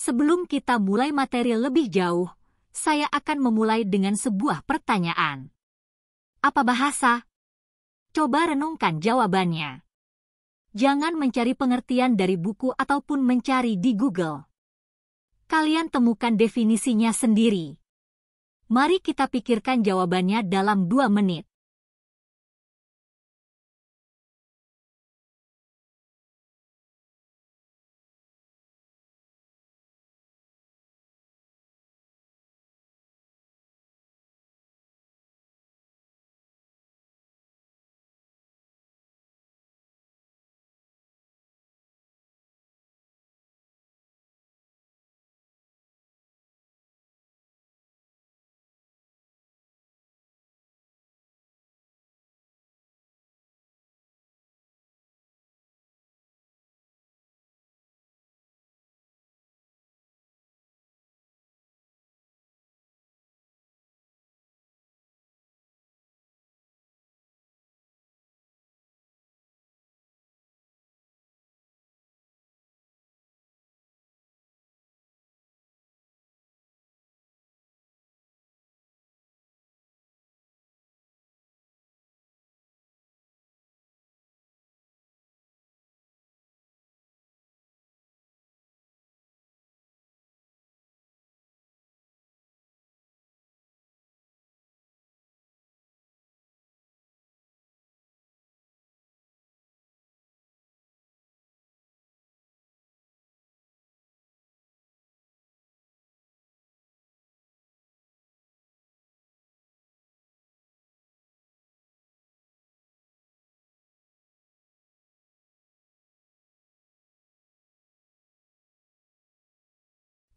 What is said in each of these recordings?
Sebelum kita mulai materi lebih jauh, saya akan memulai dengan sebuah pertanyaan. Apa bahasa? Coba renungkan jawabannya. Jangan mencari pengertian dari buku ataupun mencari di Google. Kalian temukan definisinya sendiri. Mari kita pikirkan jawabannya dalam dua menit.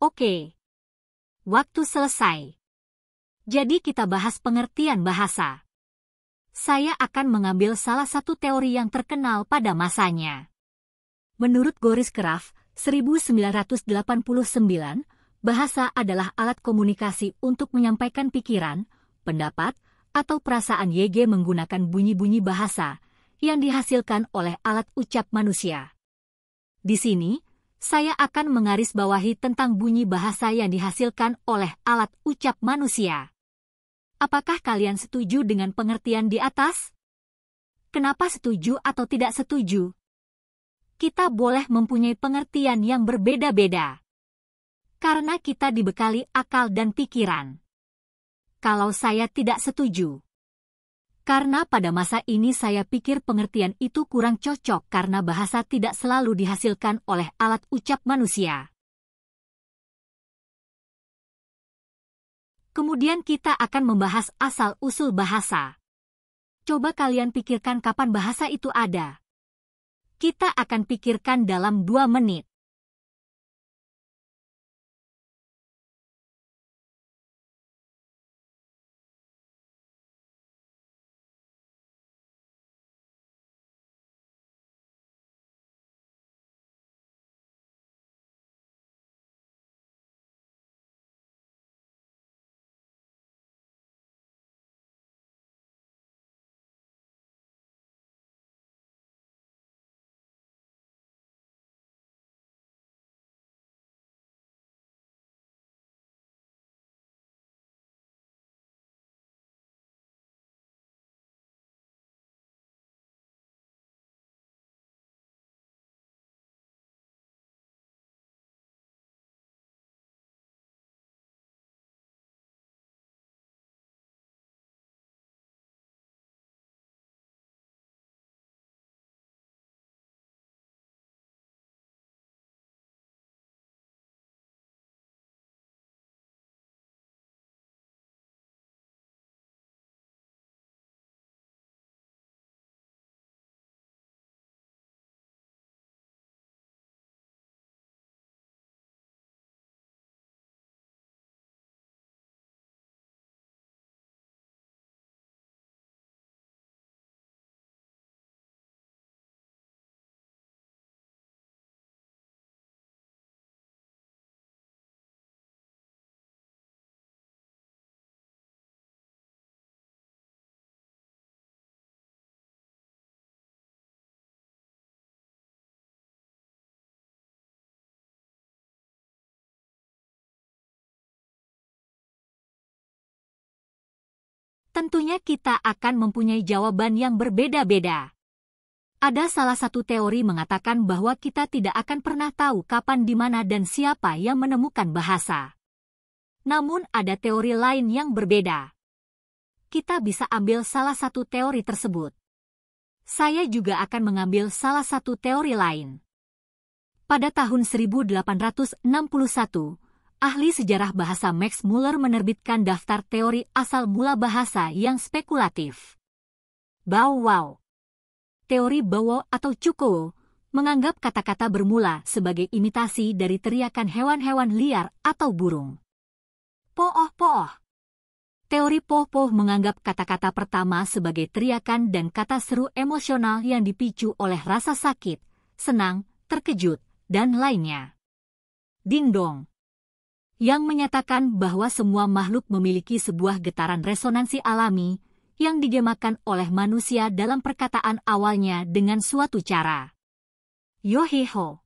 Oke. Waktu selesai. Jadi kita bahas pengertian bahasa. Saya akan mengambil salah satu teori yang terkenal pada masanya. Menurut Goris Kraft, 1989, bahasa adalah alat komunikasi untuk menyampaikan pikiran, pendapat, atau perasaan YG menggunakan bunyi-bunyi bahasa yang dihasilkan oleh alat ucap manusia. Di sini, saya akan mengaris bawahi tentang bunyi bahasa yang dihasilkan oleh alat ucap manusia. Apakah kalian setuju dengan pengertian di atas? Kenapa setuju atau tidak setuju? Kita boleh mempunyai pengertian yang berbeda-beda karena kita dibekali akal dan pikiran. Kalau saya tidak setuju, karena pada masa ini saya pikir pengertian itu kurang cocok karena bahasa tidak selalu dihasilkan oleh alat ucap manusia. Kemudian kita akan membahas asal-usul bahasa. Coba kalian pikirkan kapan bahasa itu ada. Kita akan pikirkan dalam dua menit. tentunya kita akan mempunyai jawaban yang berbeda-beda. Ada salah satu teori mengatakan bahwa kita tidak akan pernah tahu kapan di mana dan siapa yang menemukan bahasa. Namun ada teori lain yang berbeda. Kita bisa ambil salah satu teori tersebut. Saya juga akan mengambil salah satu teori lain. Pada tahun 1861, ahli sejarah bahasa Max Muller menerbitkan daftar teori asal mula bahasa yang spekulatif. Bao Wow Teori Bawo atau Cukowo menganggap kata-kata bermula sebagai imitasi dari teriakan hewan-hewan liar atau burung. Pooh-pooh Teori Poh-Poh menganggap kata-kata pertama sebagai teriakan dan kata seru emosional yang dipicu oleh rasa sakit, senang, terkejut, dan lainnya. Ding dong yang menyatakan bahwa semua makhluk memiliki sebuah getaran resonansi alami yang digemakan oleh manusia dalam perkataan awalnya dengan suatu cara. Yohiho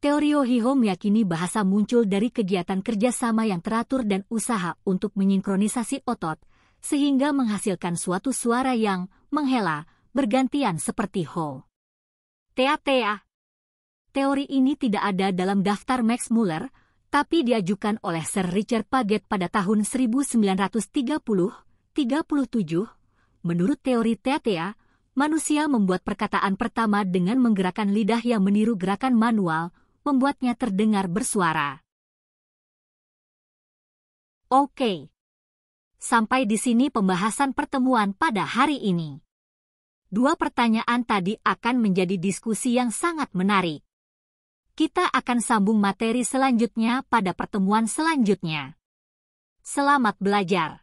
Teori Yohiho meyakini bahasa muncul dari kegiatan kerjasama yang teratur dan usaha untuk menyinkronisasi otot, sehingga menghasilkan suatu suara yang menghela, bergantian seperti ho. Tea-tea Teori ini tidak ada dalam daftar Max Muller, tapi diajukan oleh Sir Richard Paget pada tahun 1930-37. Menurut teori Teatea, manusia membuat perkataan pertama dengan menggerakkan lidah yang meniru gerakan manual, membuatnya terdengar bersuara. Oke. Okay. Sampai di sini pembahasan pertemuan pada hari ini. Dua pertanyaan tadi akan menjadi diskusi yang sangat menarik. Kita akan sambung materi selanjutnya pada pertemuan selanjutnya. Selamat belajar!